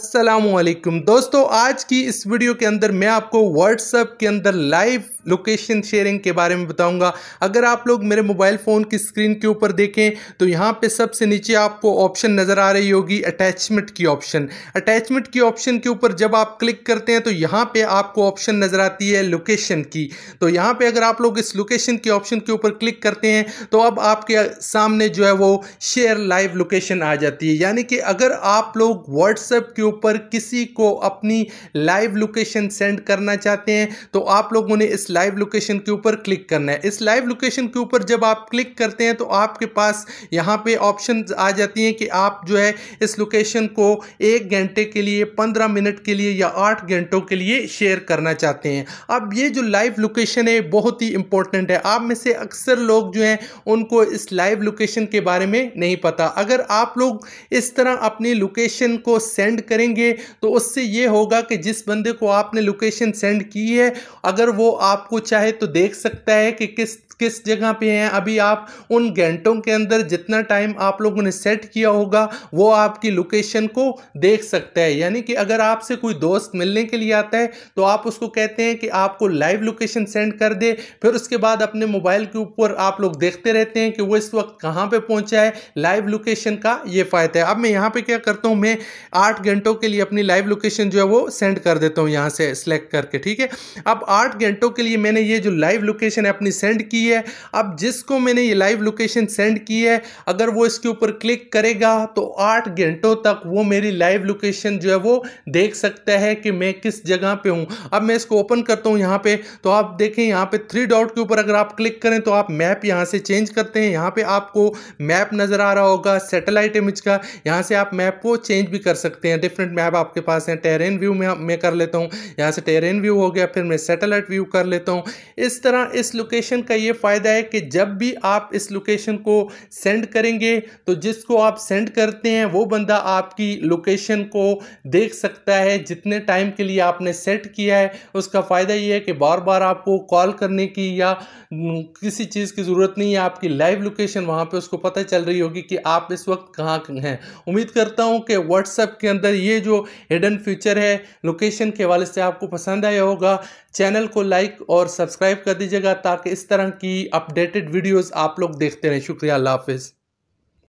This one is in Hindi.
असलम दोस्तों आज की इस वीडियो के अंदर मैं आपको व्हाट्सएप के अंदर लाइव लोकेशन शेयरिंग के बारे में बताऊंगा अगर आप लोग मेरे मोबाइल फ़ोन की स्क्रीन के ऊपर देखें तो यहाँ पे सबसे नीचे आपको ऑप्शन नज़र आ रही होगी अटैचमेंट की ऑप्शन अटैचमेंट की ऑप्शन के ऊपर जब आप क्लिक करते हैं तो यहाँ पे आपको ऑप्शन नज़र आती है लोकेशन की तो यहाँ पे अगर आप लोग इस लोकेशन के ऑप्शन के ऊपर क्लिक करते हैं तो अब आपके सामने जो है वो शेयर लाइव लोकेशन आ जाती है यानी कि अगर आप लोग व्हाट्सएप के के ऊपर किसी को अपनी लाइव लोकेशन सेंड करना चाहते हैं तो आप लोगों ने इस लाइव लोकेशन के ऊपर क्लिक करना है इस लाइव लोकेशन के ऊपर जब आप क्लिक करते हैं तो आपके पास यहाँ पे ऑप्शन आ जाती हैं कि आप जो है इस लोकेशन को एक घंटे के लिए पंद्रह मिनट के लिए या आठ घंटों के लिए शेयर करना चाहते हैं अब ये जो लाइव लोकेशन है बहुत ही इंपॉर्टेंट है आप में से अक्सर लोग जो हैं उनको इस लाइव लोकेशन के बारे में नहीं पता अगर आप लोग इस तरह अपनी लोकेशन को सेंड करेंगे तो उससे ये होगा कि जिस बंदे को आपने लोकेशन सेंड की है अगर वो आपको चाहे तो देख सकता है कि किस किस जगह पे हैं अभी आप उन घंटों के अंदर जितना टाइम आप लोगों ने सेट किया होगा वो आपकी लोकेशन को देख सकता है यानी कि अगर आपसे कोई दोस्त मिलने के लिए आता है तो आप उसको कहते हैं कि आपको लाइव लोकेशन सेंड कर दे फिर उसके बाद अपने मोबाइल के ऊपर आप लोग देखते रहते हैं कि वो इस वक्त कहाँ पर पहुँचा है लाइव लोकेशन का ये फ़ायदा है अब मैं यहाँ पर क्या करता हूँ मैं आठ घंटे घंटों के लिए अपनी लाइव लोकेशन जो है वो सेंड कर देता हूँ यहाँ से सिलेक्ट करके ठीक है अब आठ घंटों के लिए मैंने ये जो लाइव लोकेशन है अपनी सेंड की है अब जिसको मैंने ये लाइव लोकेशन सेंड की है अगर वो इसके ऊपर क्लिक करेगा तो आठ घंटों तक वो मेरी लाइव लोकेशन जो है वो देख सकता है कि मैं किस जगह पर हूँ अब मैं इसको ओपन करता हूँ यहाँ पे तो आप देखें यहाँ पे थ्री डॉट के ऊपर अगर आप क्लिक करें तो आप मैप यहाँ से चेंज करते हैं यहाँ पर आपको मैप नज़र आ रहा होगा सेटेलाइट इमेज का यहाँ से आप मैप को चेंज भी कर सकते हैं डिफरेंट मैप आपके पास हैं टेरेन व्यू में मैं कर लेता हूँ यहाँ से टेरेन व्यू हो गया फिर मैं सेटेलाइट व्यू कर लेता हूँ इस तरह इस लोकेशन का ये फ़ायदा है कि जब भी आप इस लोकेशन को सेंड करेंगे तो जिसको आप सेंड करते हैं वो बंदा आपकी लोकेशन को देख सकता है जितने टाइम के लिए आपने सेट किया है उसका फ़ायदा ये है कि बार बार आपको कॉल करने की या किसी चीज़ की ज़रूरत नहीं है आपकी लाइव लोकेशन वहाँ पर उसको पता चल रही होगी कि आप इस वक्त कहाँ हैं उम्मीद करता हूँ कि व्हाट्सएप के अंदर ये जो हिडन फ्यूचर है लोकेशन के हवाले से आपको पसंद आया होगा चैनल को लाइक और सब्सक्राइब कर दीजिएगा ताकि इस तरह की अपडेटेड वीडियोस आप लोग देखते रहें शुक्रिया अल्लाह हाफिज़